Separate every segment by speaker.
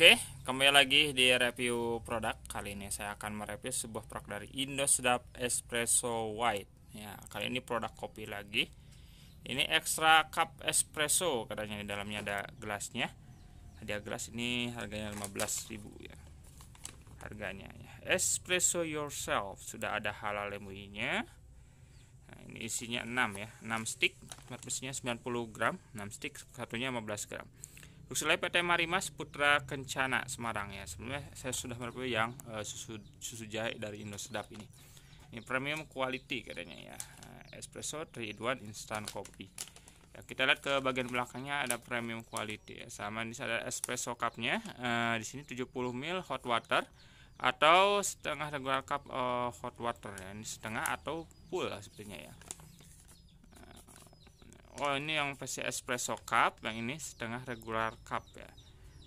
Speaker 1: Oke, kembali lagi di review produk. Kali ini saya akan mereview sebuah produk dari Indosedap Espresso White. Ya, kali ini produk kopi lagi. Ini extra cup espresso, katanya di dalamnya ada gelasnya. Ada gelas ini harganya 15.000 ya. Harganya ya. Espresso yourself, sudah ada halal MUI-nya. Nah, ini isinya 6 ya, 6 stick, isinya 90 gram, 6 stick, satunya 15 gram Huxley PT Marimas Putra Kencana Semarang ya. Sebelumnya saya sudah mereview yang uh, susu susu jahe dari Indo Sedap ini. Ini premium quality katanya ya. Eh, espresso 3 in 1 instant coffee. Ya, kita lihat ke bagian belakangnya ada premium quality ya. Sama ini ada espresso cupnya. Uh, di sini 70 ml hot water atau setengah regular cup uh, hot water ya. Ini setengah atau full lah sepertinya ya oh ini yang versi espresso cup yang ini setengah regular cup ya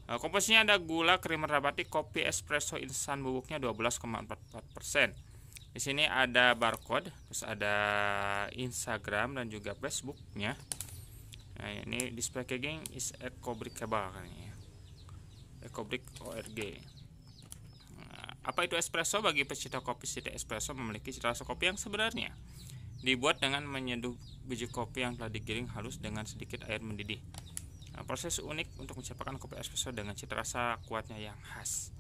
Speaker 1: nah, komposisinya ada gula krim nabati kopi espresso instan bubuknya 12,44% di sini ada barcode terus ada Instagram dan juga Facebooknya nah ini display packaging is ecobrickable kan ya ecobrick org nah, apa itu espresso bagi pecinta kopi cita espresso memiliki cita rasa kopi yang sebenarnya dibuat dengan menyeduh biji kopi yang telah digiling halus dengan sedikit air mendidih. Nah, proses unik untuk menciptakan kopi espresso dengan cita rasa kuatnya yang khas.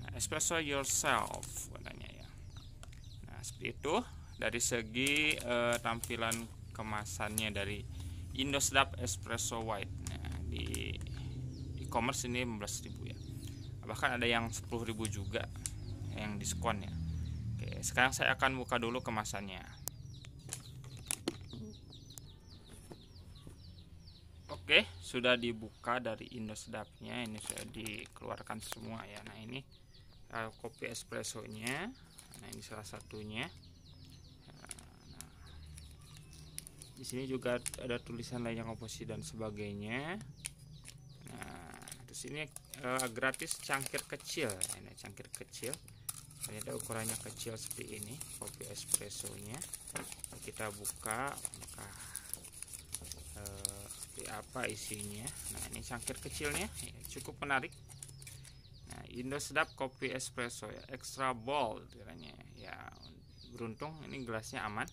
Speaker 1: Nah, espresso yourself warnanya ya. Nah, seperti itu dari segi eh, tampilan kemasannya dari Indosdap Espresso White. Nah, di e-commerce ini 15.000 ya. Bahkan ada yang 10.000 juga yang diskon ya. Oke, sekarang saya akan buka dulu kemasannya. Oke, sudah dibuka dari Indosedapnya. Ini sudah dikeluarkan semua ya. Nah, ini uh, kopi espressonya. Nah, ini salah satunya. Nah, di sini juga ada tulisan lainnya komposisi dan sebagainya. Nah, di sini uh, gratis cangkir kecil. Ini cangkir kecil. ada ukurannya kecil seperti ini kopi espressonya. Kita buka seperti apa isinya nah ini cangkir kecilnya ya, cukup menarik nah Indo sedap kopi espresso ya extra ball kiranya ya beruntung ini gelasnya aman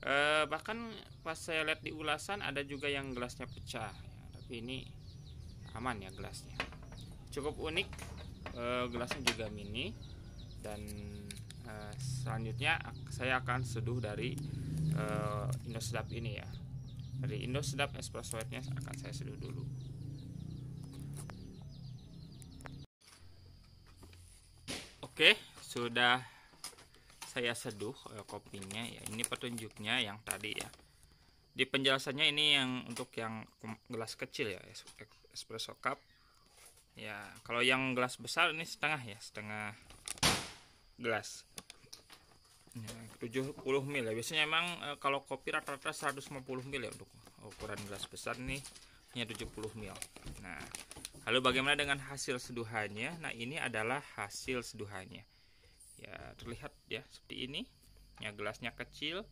Speaker 1: e, bahkan pas saya lihat di ulasan ada juga yang gelasnya pecah ya, tapi ini aman ya gelasnya cukup unik e, gelasnya juga mini dan e, selanjutnya saya akan seduh dari e, Indo sedap ini ya dari Indo Sedap Espresso White-nya akan saya seduh dulu Oke sudah saya seduh eh, kopinya ya ini petunjuknya yang tadi ya di penjelasannya ini yang untuk yang gelas kecil ya espresso cup ya kalau yang gelas besar ini setengah ya setengah gelas 70 mil ya biasanya emang e, kalau kopi rata-rata 150 mil ya untuk ukuran gelas besar nih hanya 70 mil nah lalu bagaimana dengan hasil seduhannya nah ini adalah hasil seduhannya ya terlihat ya seperti ini ya gelasnya kecil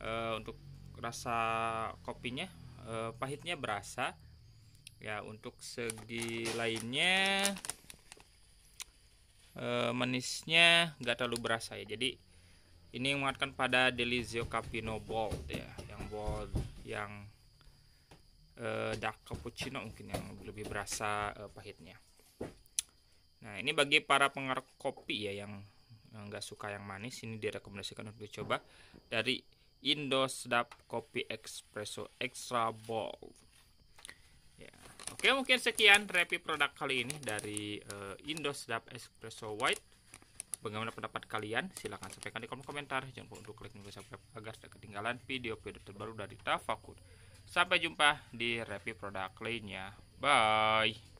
Speaker 1: e, untuk rasa kopinya e, pahitnya berasa ya untuk segi lainnya e, manisnya nggak terlalu berasa ya jadi ini menguatkan pada Delizio Capino Bold ya, yang bold yang uh, dark cappuccino mungkin yang lebih berasa uh, pahitnya. Nah, ini bagi para pengaruh kopi ya yang nggak suka yang manis, ini direkomendasikan untuk dicoba dari Indo Sedap Kopi Espresso Extra Bold. Ya. Oke, mungkin sekian review produk kali ini dari uh, Indo Sedap Espresso White. Bagaimana pendapat kalian? Silahkan sampaikan di kolom komentar. Jangan lupa untuk klik tombol subscribe agar tidak ketinggalan video-video terbaru dari Tafakur. Sampai jumpa di review produk lainnya. Bye.